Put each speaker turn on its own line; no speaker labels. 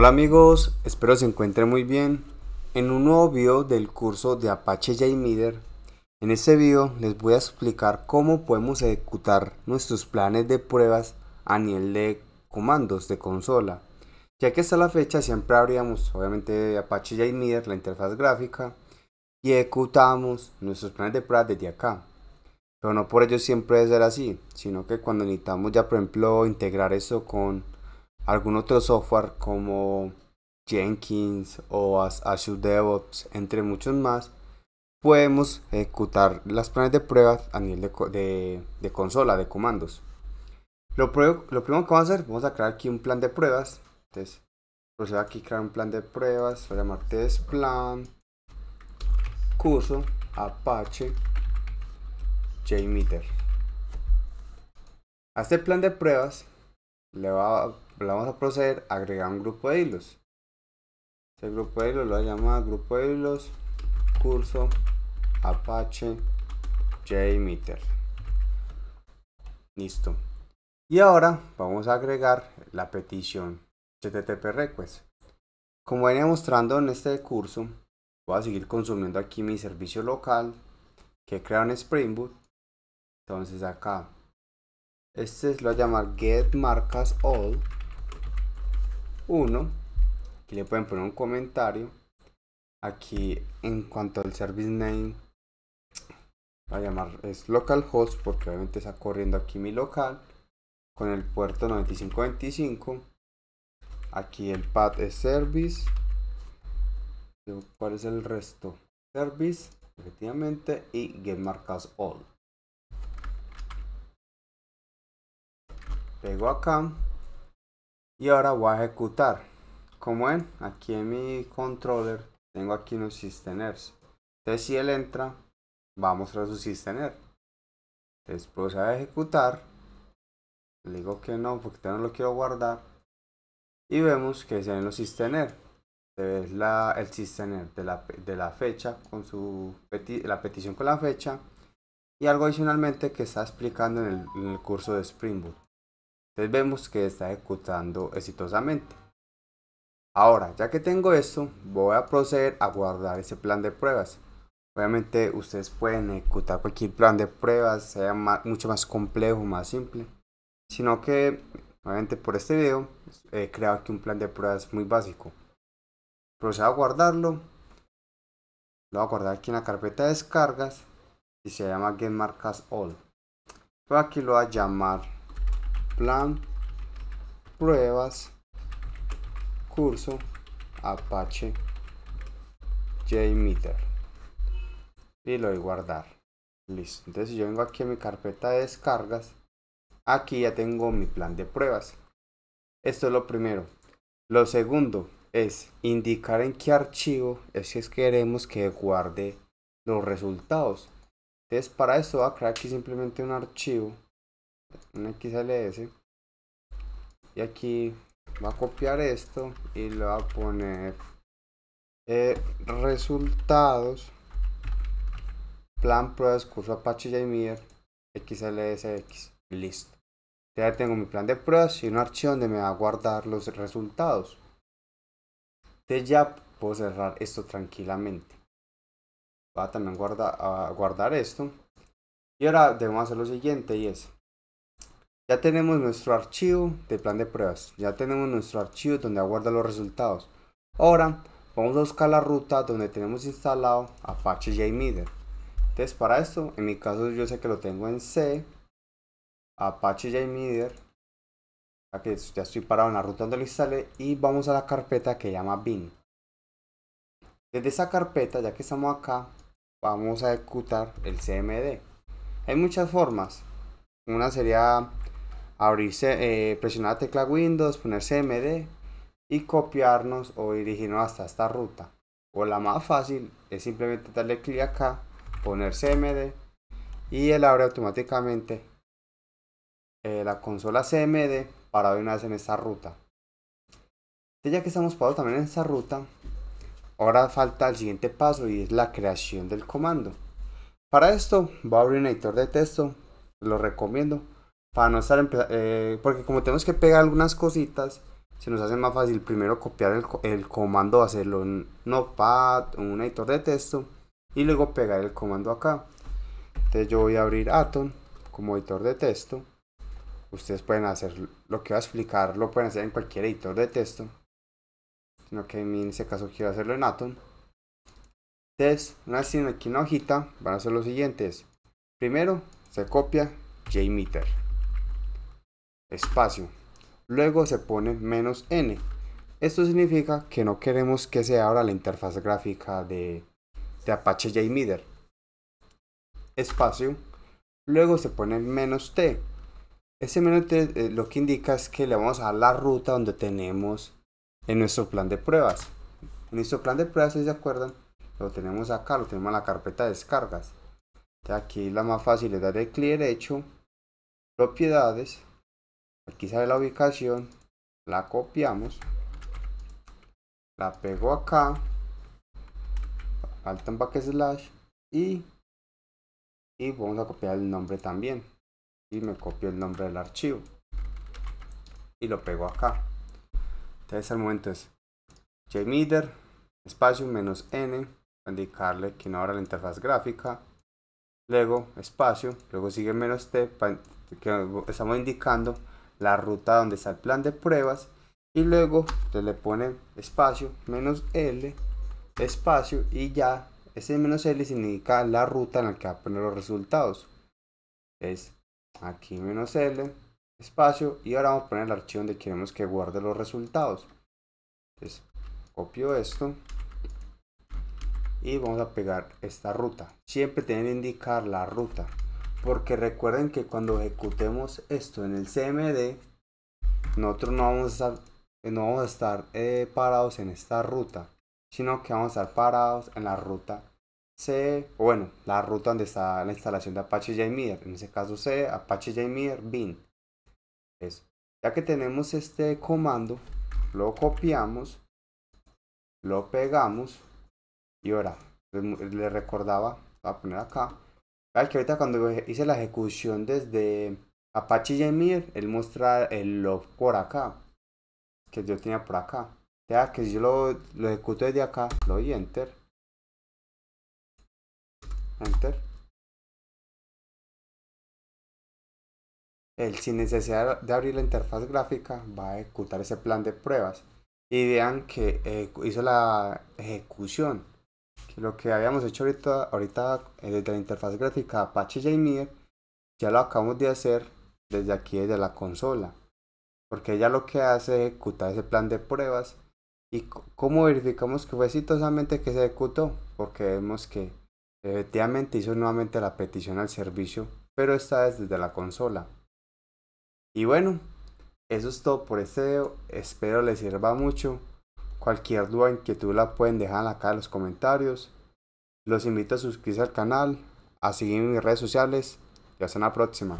Hola amigos, espero se encuentren muy bien. En un nuevo video del curso de Apache JMeter, en este video les voy a explicar cómo podemos ejecutar nuestros planes de pruebas a nivel de comandos de consola. Ya que hasta la fecha siempre abríamos obviamente Apache JMeter, la interfaz gráfica, y ejecutamos nuestros planes de pruebas desde acá. Pero no por ello siempre debe ser así, sino que cuando necesitamos ya por ejemplo integrar eso con algún otro software como Jenkins o Azure DevOps, entre muchos más, podemos ejecutar las planes de pruebas a nivel de, consola, de comandos. Lo, lo, primero que vamos a hacer, vamos a crear aquí un plan de pruebas. Entonces, procedo aquí crear un plan de pruebas, voy a llamar plan, curso, apache, jmeter. A este plan de pruebas le va a vamos a proceder a agregar un grupo de hilos. Este grupo de hilos lo voy a llamar grupo de hilos curso apache jmeter. Listo. Y ahora vamos a agregar la petición http request. Como venía mostrando en este curso, voy a seguir consumiendo aquí mi servicio local que crea en Spring Boot. Entonces acá, este lo voy a llamar get marcas all uno, que le pueden poner un comentario. Aquí en cuanto al service name, va a llamar es localhost porque obviamente está corriendo aquí mi local con el puerto 9525. Aquí el path es service. ¿Cuál es el resto? Service, efectivamente, y get marcas all. Pego acá y ahora voy a ejecutar como ven aquí en mi controller tengo aquí unos Systemers, entonces si él entra va a mostrar su systemer entonces pues, a ejecutar le digo que no porque no lo quiero guardar y vemos que se ven los systemer es la, el systemer de la, fecha con su la petición con la fecha y algo adicionalmente que está explicando en el curso de Spring Boot vemos que está ejecutando exitosamente. Ahora, ya que tengo esto, voy a proceder a guardar ese plan de pruebas. Obviamente ustedes pueden ejecutar cualquier plan de pruebas, sea mucho más complejo, más simple. Sino que, obviamente por este video, he creado aquí un plan de pruebas muy básico. Procedo a guardarlo. Lo voy a guardar aquí en la carpeta de descargas y se llama marcas All. Pero aquí lo voy a llamar plan, pruebas, curso, Apache, JMeter. Y lo voy guardar. Listo. Entonces yo vengo aquí a mi carpeta de descargas, aquí ya tengo mi plan de pruebas. Esto es lo primero. Lo segundo es indicar en qué archivo es que queremos que guarde los resultados. Entonces para eso voy a crear aquí simplemente un archivo un xls y aquí va a copiar esto y le va a poner eh, resultados plan pruebas curso apache JMeter xlsx listo ya tengo mi plan de pruebas y un archivo donde me va a guardar los resultados entonces ya puedo cerrar esto tranquilamente va a también guarda, a guardar esto y ahora debemos hacer lo siguiente y es ya tenemos nuestro archivo de plan de pruebas. Ya tenemos nuestro archivo donde aguarda los resultados. Ahora vamos a buscar la ruta donde tenemos instalado Apache JMeter. Entonces para esto, en mi caso yo sé que lo tengo en C, Apache JMeter. Ya ya estoy parado en la ruta donde lo instale y vamos a la carpeta que llama bin. Desde esa carpeta, ya que estamos acá, vamos a ejecutar el CMD. Hay muchas formas. Una sería abrirse, eh, presionar la tecla Windows, poner CMD y copiarnos o dirigirnos hasta esta ruta. O la más fácil es simplemente darle clic acá, poner CMD y él abre automáticamente eh, la consola CMD para en esta ruta. Y ya que estamos parados también en esta ruta, ahora falta el siguiente paso y es la creación del comando. Para esto voy a abrir un editor de texto, lo recomiendo, para no estar eh, porque como tenemos que pegar algunas cositas se nos hace más fácil primero copiar el, comando hacerlo en Notepad un editor de texto y luego pegar el comando acá entonces yo voy a abrir Atom como editor de texto ustedes pueden hacer lo que voy a explicar lo pueden hacer en cualquier editor de texto sino que en este caso quiero hacerlo en Atom entonces una vez aquí una hojita van a hacer lo siguiente primero se copia JMeter espacio. Luego se pone menos n. Esto significa que no queremos que se abra la interfaz gráfica de, Apache JMeter. Espacio. Luego se pone menos t. Ese menos t eh, lo que indica es que le vamos a dar la ruta donde tenemos en nuestro plan de pruebas. En nuestro plan de pruebas, si se acuerdan, lo tenemos acá, lo tenemos en la carpeta de descargas. Entonces aquí la más fácil es darle clic derecho, propiedades, Aquí sale la ubicación. La copiamos. La pego acá. Falta un backslash. Y, y vamos a copiar el nombre también. Y me copio el nombre del archivo. Y lo pego acá. Entonces al momento es jmeter espacio menos n para indicarle que no abra la interfaz gráfica luego espacio luego sigue menos t que estamos indicando la ruta donde está el plan de pruebas y luego usted le ponen espacio menos L espacio y ya ese menos L significa la ruta en la que va a poner los resultados es aquí menos L espacio y ahora vamos a poner el archivo donde queremos que guarde los resultados entonces copio esto y vamos a pegar esta ruta siempre tienen que indicar la ruta porque recuerden que cuando ejecutemos esto en el CMD, nosotros no vamos a estar, eh, no vamos a estar eh, parados en esta ruta, sino que vamos a estar parados en la ruta C, o bueno, la ruta donde está la instalación de Apache JMeter, en ese caso C, Apache JMeter bin. Eso. Ya que tenemos este comando, lo copiamos, lo pegamos y ahora le recordaba, voy a poner acá, Ah, que ahorita cuando hice la ejecución desde Apache Ymir, él muestra el log por acá? Que yo tenía por acá. O sea, que si yo lo, ejecuto desde acá, lo doy enter. Enter. Él sin necesidad de abrir la interfaz gráfica va a ejecutar ese plan de pruebas. Y vean que eh, hizo la ejecución lo que habíamos hecho ahorita, ahorita eh, desde la interfaz gráfica Apache JMeter, ya lo acabamos de hacer desde aquí, desde la consola. Porque ya lo que hace es ejecutar ese plan de pruebas. ¿Y cómo verificamos que fue exitosamente que se ejecutó? Porque vemos que efectivamente hizo nuevamente la petición al servicio, pero esta vez desde la consola. Y bueno, eso es todo por este video. Espero les sirva mucho. Cualquier duda o inquietud la pueden dejar acá en los comentarios. Los invito a suscribirse al canal, a seguir en mis redes sociales y hasta la próxima.